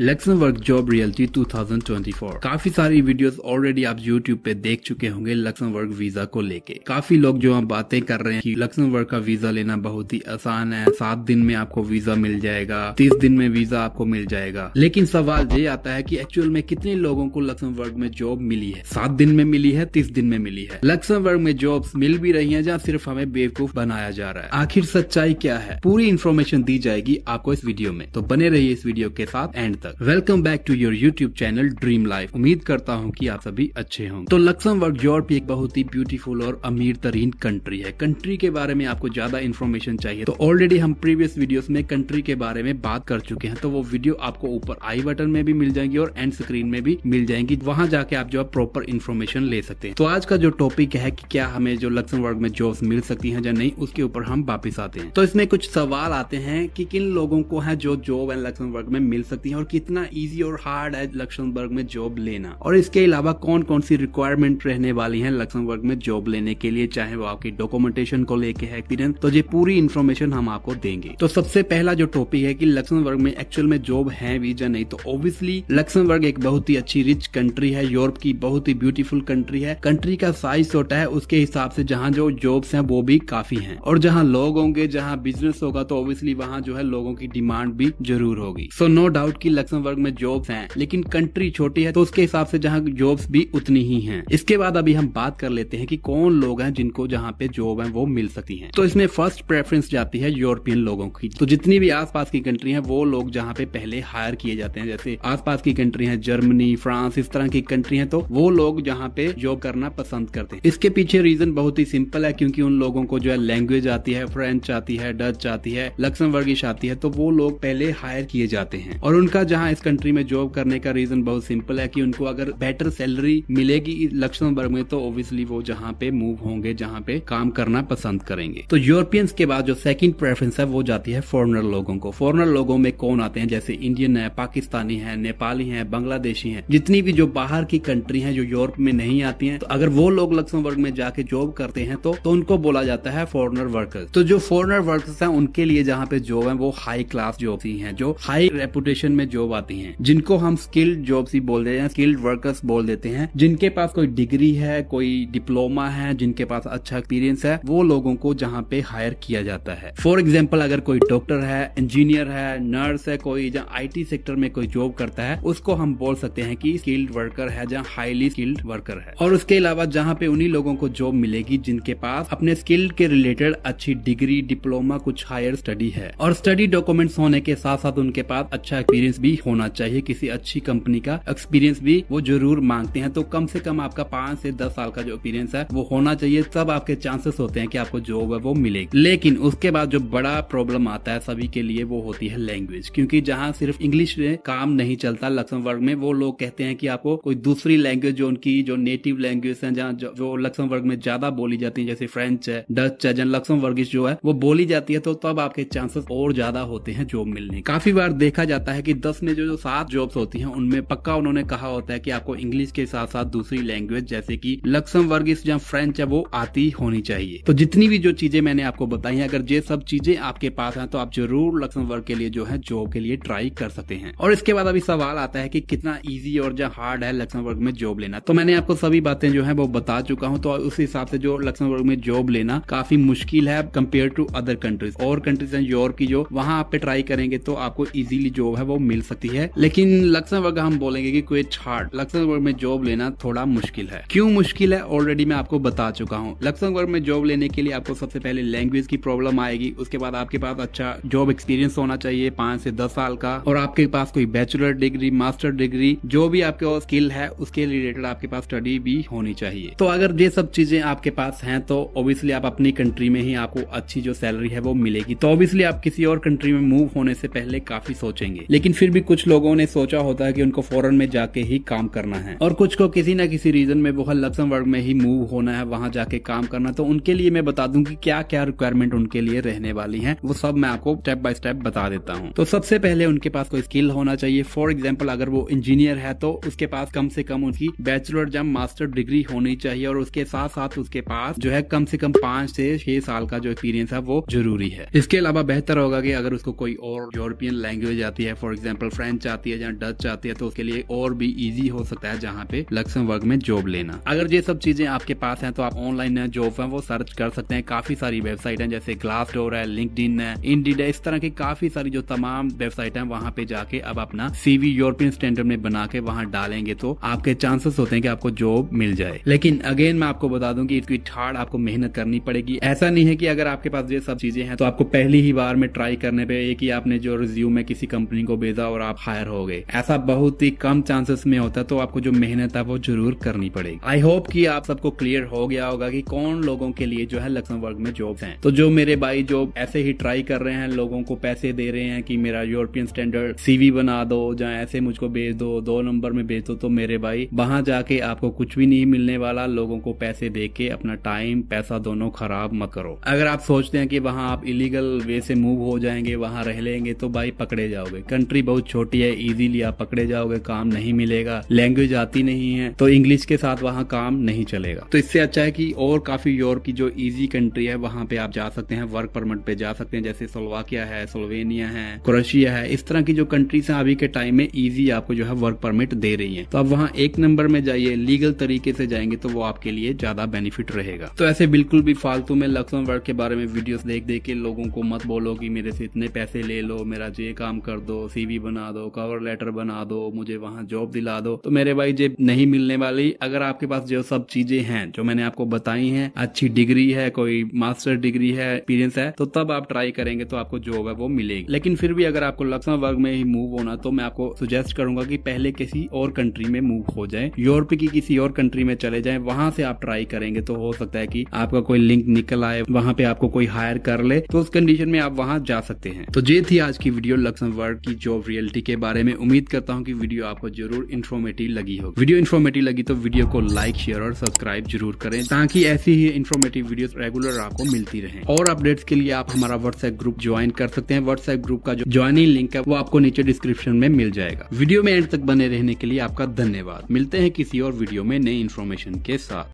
Luxembourg job reality 2024 काफी सारी videos already आप यूट्यूब पे देख चुके होंगे लक्समबर्ग वीजा को लेके काफी लोग जो हम बातें कर रहे हैं कि लक्समबर्ग का वीजा लेना बहुत ही आसान है सात दिन में आपको वीजा मिल जाएगा तीस दिन में वीजा आपको मिल जाएगा लेकिन सवाल ये आता है की एक्चुअल में कितने लोगों को लक्समबर्ग में जॉब मिली है सात दिन में मिली है तीस दिन में मिली है लक्समबर्ग में जॉब मिल भी रही है जहाँ सिर्फ हमें बेवकूफ बनाया जा रहा है आखिर सच्चाई क्या है पूरी इन्फॉर्मेशन दी जाएगी आपको इस वीडियो में तो बने रही इस वीडियो के साथ एंड तक welcome back to your YouTube channel dream life उम्मीद करता हूँ की आप सभी अच्छे होंगे तो लक्सम वर्ग यूरोप एक बहुत ही ब्यूटीफुल और अमीर तरीन कंट्री है कंट्री के बारे में आपको ज्यादा इन्फॉर्मेशन चाहिए तो ऑलरेडी हम प्रीवियस वीडियो में कंट्री के बारे में बात कर चुके हैं तो वो वीडियो आपको ऊपर आई बटन में भी मिल जाएगी और एंड स्क्रीन में भी मिल जाएंगी वहाँ जाके आप जो है प्रॉपर इन्फॉर्मेशन ले सकते हैं तो आज का जो टॉपिक है की क्या हमें जो वर्ग में जॉब मिल सकती है या नहीं उसके ऊपर हम वापिस आते हैं तो इसमें कुछ सवाल आते हैं कि किन लोगों को है जो जॉब एंड वर्ग में मिल सकती है और कितना इजी और हार्ड है लक्ष्मबर्ग में जॉब लेना और इसके अलावा कौन कौन सी रिक्वायरमेंट रहने वाली है लक्ष्मबर्ग में जॉब लेने के लिए चाहे वो आपकी डॉक्यूमेंटेशन को लेके है एक्सपीरियंस तो ये पूरी इन्फॉर्मेशन हम आपको देंगे तो सबसे पहला जो टॉपिक है की लक्ष्मबर्ग में एक्चुअल में जॉब है वीजा नहीं तो ऑब्वियसली लक्ष्मबर्ग एक बहुत ही अच्छी रिच कंट्री है यूरोप की बहुत ही ब्यूटीफुल कंट्री है कंट्री का साइज छोटा है उसके हिसाब से जहाँ जो जॉब्स हैं वो भी काफी हैं और जहाँ लोग होंगे जहाँ बिजनेस होगा तो ऑब्वियसली वहाँ जो है लोगों की डिमांड भी जरूर होगी सो नो डाउट की लक्समबर्ग में जॉब्स हैं लेकिन कंट्री छोटी है तो उसके हिसाब से जहाँ जॉब्स भी उतनी ही हैं इसके बाद अभी हम बात कर लेते हैं कि कौन लोग हैं जिनको जहाँ पे जॉब है वो मिल सकती है तो इसमें फर्स्ट प्रेफरेंस जाती है यूरोपियन लोगों की तो जितनी भी आसपास की कंट्री है वो लोग जहाँ पे पहले हायर किए जाते हैं जैसे आसपास की कंट्री है जर्मनी फ्रांस इस तरह की कंट्री है तो वो लोग जहाँ पे जॉब करना पसंद करते हैं इसके पीछे रीजन बहुत ही सिंपल है क्योंकि उन लोगों को जो है लैंग्वेज आती है फ्रेंच आती है डच आती है लक्सम आती है तो वो लोग पहले हायर किए जाते हैं और उनका जहां इस कंट्री में जॉब करने का रीजन बहुत सिंपल है कि उनको अगर बेटर सैलरी मिलेगी लक्ष्मबर्ग में तो ऑब्वियसली वो जहाँ पे मूव होंगे जहाँ पे काम करना पसंद करेंगे तो यूरोपियंस के बाद जो सेकंड प्रेफरेंस है वो जाती है फॉरनर लोगों को फॉरनर लोगों में कौन आते हैं जैसे इंडियन है पाकिस्तानी है नेपाली है बांग्लादेशी है जितनी भी जो बाहर की कंट्री है जो यूरोप में नहीं आती है तो अगर वो लोग लक्ष्मबर्ग में जाके जॉब करते हैं तो, तो उनको बोला जाता है फॉरनर वर्कर्स तो जो फॉरनर वर्कर्स है उनके लिए जहाँ पे जॉब है वो हाई क्लास जॉब ही है जो हाई रेपुटेशन में जॉब जॉब आती हैं जिनको हम स्किल्ड जॉब ही बोल देते हैं स्किल्ड वर्कर्स बोल देते हैं जिनके पास कोई डिग्री है कोई डिप्लोमा है जिनके पास अच्छा एक्सपीरियंस है वो लोगों को जहाँ पे हायर किया जाता है फॉर एग्जाम्पल अगर कोई डॉक्टर है इंजीनियर है नर्स है कोई जहाँ आई सेक्टर में कोई जॉब करता है उसको हम बोल सकते हैं की स्किल्ड वर्कर है जहाँ हाईली स्किल्ड वर्कर है और उसके अलावा जहाँ पे उन्हीं लोगों को जॉब मिलेगी जिनके पास अपने स्किल के रिलेटेड अच्छी डिग्री डिप्लोमा कुछ हायर स्टडी है और स्टडी डॉक्यूमेंट्स होने के साथ साथ उनके पास अच्छा एक्सपीरियंस भी भी होना चाहिए किसी अच्छी कंपनी का एक्सपीरियंस भी वो जरूर मांगते हैं तो कम से कम आपका पांच से दस साल का जो एक्सपीरियंस है वो होना चाहिए तब आपके चांसेस होते हैं कि आपको जॉब है वो मिलेगी लेकिन उसके बाद जो बड़ा प्रॉब्लम आता है सभी के लिए वो होती है लैंग्वेज क्योंकि जहाँ सिर्फ इंग्लिश में काम नहीं चलता लक्समबर्ग में वो लोग कहते हैं कि आपको कोई दूसरी लैंग्वेज जो उनकी जो नेटिव लैंग्वेज है जहाँ जो लक्समबर्ग में ज्यादा बोली जाती है जैसे फ्रेंच है डच है जन लक्समबर्ग जो है वो बोली जाती है तो तब आपके चांसेस और ज्यादा होते हैं जॉब मिलने काफी बार देखा जाता है कि दस में जो जो सात जॉब्स होती हैं उनमें पक्का उन्होंने कहा होता है कि आपको इंग्लिश के साथ साथ दूसरी लैंग्वेज जैसे कि लक्समबर्ग या फ्रेंच है वो आती होनी चाहिए तो जितनी भी जो चीजें मैंने आपको बताई हैं अगर ये सब चीजें आपके पास हैं तो आप जरूर लक्समबर्ग के लिए जो है जॉब के लिए ट्राई कर सकते हैं और इसके बाद अभी सवाल आता है कि कितना ईजी और जहाँ हार्ड है लक्समबर्ग में जॉब लेना तो मैंने आपको सभी बातें जो है वो बता चुका हूँ तो उस हिसाब से जो लक्समबर्ग में जॉब लेना काफी मुश्किल है कंपेयर टू अदर कंट्रीज और कंट्रीज है यूरोप की जो वहाँ आप पे ट्राई करेंगे तो आपको इजीली जॉब है वो मिल सकती सकती है लेकिन लक्समबर्ग हम बोलेंगे कि कुएत हार्ड लक्समबर्ग में जॉब लेना थोड़ा मुश्किल है क्यों मुश्किल है ऑलरेडी मैं आपको बता चुका हूँ लक्समबर्ग में जॉब लेने के लिए आपको सबसे पहले लैंग्वेज की प्रॉब्लम आएगी उसके बाद आपके पास अच्छा जॉब एक्सपीरियंस होना चाहिए पांच से दस साल का और आपके पास कोई बैचलर डिग्री मास्टर डिग्री जो भी आपके स्किल है उसके रिलेटेड आपके पास स्टडी भी होनी चाहिए तो अगर ये सब चीजें आपके पास हैं तो ऑब्वियसली आप अपनी कंट्री में ही आपको अच्छी जो सैलरी है वो मिलेगी तो ऑब्वियसली आप किसी और कंट्री में मूव होने से पहले काफी सोचेंगे लेकिन फिर भी कुछ लोगों ने सोचा होता है कि उनको फॉरन में जाके ही काम करना है और कुछ को किसी न किसी रीजन में बहुत लक्समबर्ग में ही मूव होना है वहां जाके काम करना तो उनके लिए मैं बता दूं कि क्या क्या रिक्वायरमेंट उनके लिए रहने वाली है वो सब मैं आपको स्टेप बाय स्टेप बता देता हूँ तो सबसे पहले उनके पास कोई स्किल होना चाहिए फॉर एग्जाम्पल अगर वो इंजीनियर है तो उसके पास कम से कम उनकी बैचलर या मास्टर डिग्री होनी चाहिए और उसके साथ साथ उसके पास जो है कम से कम पांच से छह साल का जो एक्सपीरियंस है वो जरूरी है इसके अलावा बेहतर होगा कि अगर उसको कोई और यूरोपियन लैंग्वेज आती है फॉर एग्जाम्पल एग्जाम्पल फ्रेंच आती है या डच आती है तो उसके लिए और भी ईजी हो सकता है जहाँ पे लक्ष्मबर्ग में जॉब लेना अगर ये सब चीजें आपके पास है तो आप ऑनलाइन जॉब है वो सर्च कर सकते हैं काफी सारी वेबसाइट है जैसे ग्लास डोर है लिंक है इंडीड है इस तरह की काफी सारी जो तमाम वेबसाइट है वहाँ पे जाके अब अपना सीवी यूरोपियन स्टैंडर्ड में बना के वहाँ डालेंगे तो आपके चांसेस होते हैं कि आपको जॉब मिल जाए लेकिन अगेन मैं आपको बता दूं कि इसकी ठाड़ आपको मेहनत करनी पड़ेगी ऐसा नहीं है कि अगर आपके पास ये सब चीजें हैं तो आपको पहली ही बार में ट्राई करने पे एक ही आपने जो रिज्यूम है किसी कंपनी को भेजा और आप हायर हो गए ऐसा बहुत ही कम चांसेस में होता तो आपको जो मेहनत है वो जरूर करनी पड़ेगी आई होप कि आप सबको क्लियर हो गया होगा कि कौन लोगों के लिए जो है लक्समबर्ग में जॉब हैं तो जो मेरे भाई जो ऐसे ही ट्राई कर रहे हैं लोगों को पैसे दे रहे हैं कि मेरा यूरोपियन स्टैंडर्ड सीवी बना दो या ऐसे मुझको भेज दो दो नंबर में भेज दो तो मेरे भाई वहां जाके आपको कुछ भी नहीं मिलने वाला लोगों को पैसे दे के अपना टाइम पैसा दोनों खराब मत करो अगर आप सोचते हैं कि वहां आप इलीगल वे से मूव हो जाएंगे वहां रह लेंगे तो भाई पकड़े जाओगे कंट्री बहुत बहुत छोटी है इजीली आप पकड़े जाओगे काम नहीं मिलेगा लैंग्वेज आती नहीं है तो इंग्लिश के साथ वहाँ काम नहीं चलेगा तो इससे अच्छा है कि और काफी यूरोप की जो इजी कंट्री है वहाँ पे आप जा सकते हैं वर्क परमिट पे जा सकते हैं जैसे स्लोवाकिया है स्लोवेनिया है क्रोशिया है इस तरह की जो कंट्रीज है अभी के टाइम में ईजी आपको जो है वर्क परमिट दे रही है तो आप वहाँ एक नंबर में जाइए लीगल तरीके से जाएंगे तो वो आपके लिए ज्यादा बेनिफिट रहेगा तो ऐसे बिल्कुल भी फालतू में लक्सम वर्क के बारे में वीडियोस देख देख के लोगों को मत बोलो कि मेरे से इतने पैसे ले लो मेरा ये काम कर दो सीवी बन बना दो कवर लेटर बना दो मुझे वहाँ जॉब दिला दो तो मेरे भाई जेब नहीं मिलने वाली अगर आपके पास जो सब चीजें हैं जो मैंने आपको बताई हैं अच्छी डिग्री है कोई मास्टर डिग्री है एक्सपीरियंस है तो तब आप ट्राई करेंगे तो आपको जॉब है वो मिलेगी लेकिन फिर भी अगर आपको वर्ग में ही मूव होना तो मैं आपको सुजेस्ट करूंगा कि पहले किसी और कंट्री में मूव हो जाए यूरोप की किसी और कंट्री में चले जाए वहां से आप ट्राई करेंगे तो हो सकता है कि आपका कोई लिंक निकल आए वहां पे आपको कोई हायर कर ले तो उस कंडीशन में आप वहां जा सकते हैं तो ये थी आज की वीडियो वर्ग की जॉब रियल रियलिटी के बारे में उम्मीद करता हूँ कि वीडियो आपको जरूर इन्फॉर्मेटिव लगी होगी वीडियो इन्फॉर्मेटिव लगी तो वीडियो को लाइक शेयर और सब्सक्राइब जरूर करें ताकि ऐसी ही इन्फॉर्मेटिव वीडियो रेगुलर आपको मिलती रहे और अपडेट्स के लिए आप हमारा व्हाट्सएप ग्रुप ज्वाइन कर सकते हैं व्हाट्सएप ग्रुप का जो ज्वाइनिंग लिंक है वो आपको नीचे डिस्क्रिप्शन में मिल जाएगा वीडियो में एंड तक बने रहने के लिए आपका धन्यवाद मिलते हैं किसी और वीडियो में नई इन्फॉर्मेशन के साथ